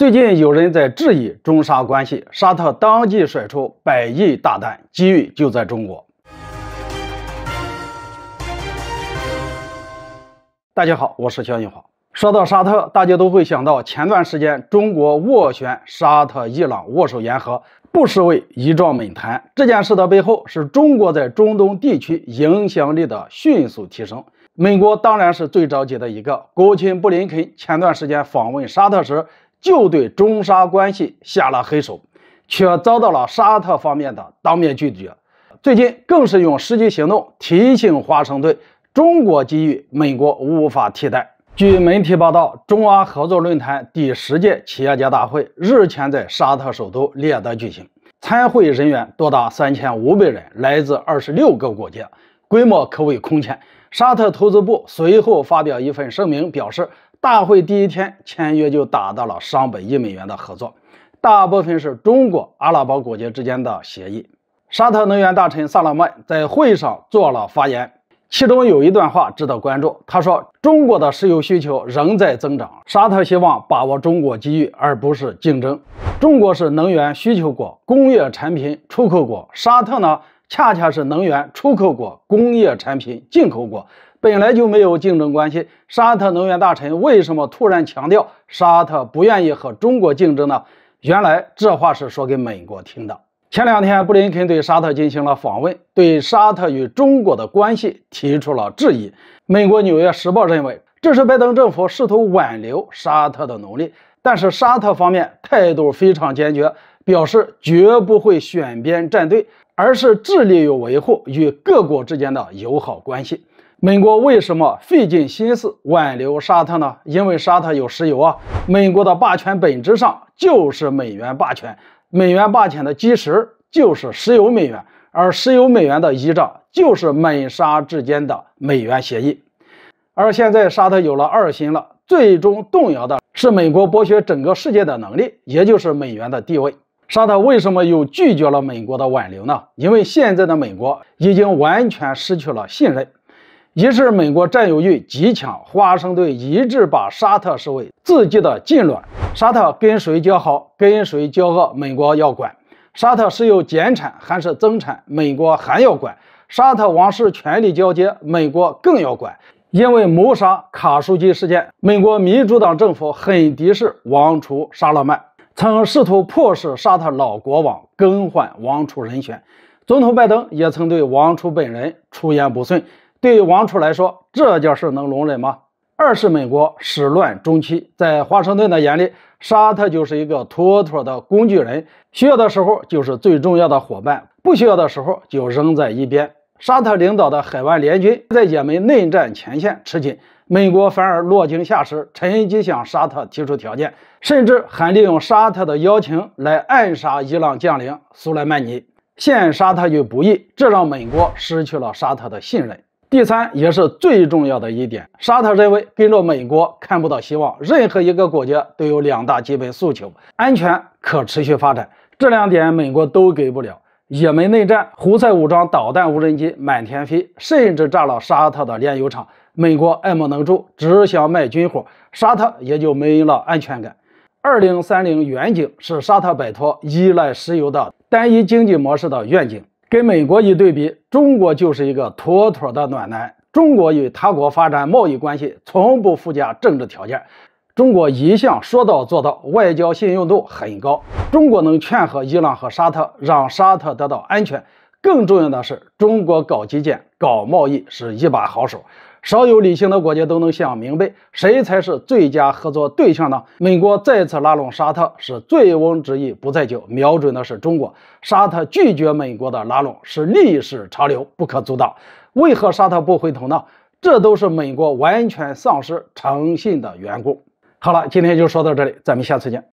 最近有人在质疑中沙关系，沙特当即甩出百亿大单，机遇就在中国。大家好，我是肖劲华。说到沙特，大家都会想到前段时间中国斡旋沙特伊朗握手言和，不失为一桩美谈。这件事的背后是中国在中东地区影响力的迅速提升。美国当然是最着急的一个，国务卿布林肯前段时间访问沙特时。就对中沙关系下了黑手，却遭到了沙特方面的当面拒绝。最近更是用实际行动提醒华盛顿：中国机遇，美国无法替代。据媒体报道，中阿合作论坛第十届企业家大会日前在沙特首都列德举行，参会人员多达三千五百人，来自二十六个国家，规模可谓空前。沙特投资部随后发表一份声明，表示。大会第一天签约就达到了上百亿美元的合作，大部分是中国阿拉伯国家之间的协议。沙特能源大臣萨勒曼在会上做了发言，其中有一段话值得关注。他说：“中国的石油需求仍在增长，沙特希望把握中国机遇而不是竞争。中国是能源需求国、工业产品出口国，沙特呢，恰恰是能源出口国、工业产品进口国。”本来就没有竞争关系，沙特能源大臣为什么突然强调沙特不愿意和中国竞争呢？原来这话是说给美国听的。前两天，布林肯对沙特进行了访问，对沙特与中国的关系提出了质疑。美国《纽约时报》认为，这是拜登政府试图挽留沙特的努力，但是沙特方面态度非常坚决，表示绝不会选边站队。而是致力于维护与各国之间的友好关系。美国为什么费尽心思挽留沙特呢？因为沙特有石油啊！美国的霸权本质上就是美元霸权，美元霸权的基石就是石油美元，而石油美元的依仗就是美沙之间的美元协议。而现在沙特有了二心了，最终动摇的是美国剥削整个世界的能力，也就是美元的地位。沙特为什么又拒绝了美国的挽留呢？因为现在的美国已经完全失去了信任。一是美国占有欲极强，华盛顿一致把沙特视为自己的禁卵。沙特跟谁交好，跟谁交恶，美国要管；沙特是有减产还是增产，美国还要管；沙特王室权力交接，美国更要管。因为谋杀卡书基事件，美国民主党政府很敌视王储萨勒曼。曾试图迫使沙特老国王更换王储人选，总统拜登也曾对王储本人出言不逊。对王储来说，这件事能容忍吗？二是美国始乱终弃，在华盛顿的眼里，沙特就是一个妥妥的工具人，需要的时候就是最重要的伙伴，不需要的时候就扔在一边。沙特领导的海湾联军在也门内战前线吃紧，美国反而落井下石，趁机向沙特提出条件，甚至还利用沙特的邀请来暗杀伊朗将领苏莱曼尼，陷沙特于不义，这让美国失去了沙特的信任。第三，也是最重要的一点，沙特认为跟着美国看不到希望，任何一个国家都有两大基本诉求：安全、可持续发展，这两点美国都给不了。也门内战，胡塞武装导弹、无人机满天飞，甚至炸了沙特的炼油厂。美国爱莫能助，只想卖军火，沙特也就没了安全感。二零三零远景是沙特摆脱依赖石油的单一经济模式的愿景。跟美国一对比，中国就是一个妥妥的暖男。中国与他国发展贸易关系，从不附加政治条件。中国一向说到做到，外交信用度很高。中国能劝和伊朗和沙特，让沙特得到安全。更重要的，是中国搞基建、搞贸易是一把好手。少有理性的国家都能想明白，谁才是最佳合作对象呢？美国再次拉拢沙特是醉翁之意不在酒，瞄准的是中国。沙特拒绝美国的拉拢是历史潮流，不可阻挡。为何沙特不回头呢？这都是美国完全丧失诚信的缘故。好了，今天就说到这里，咱们下次见。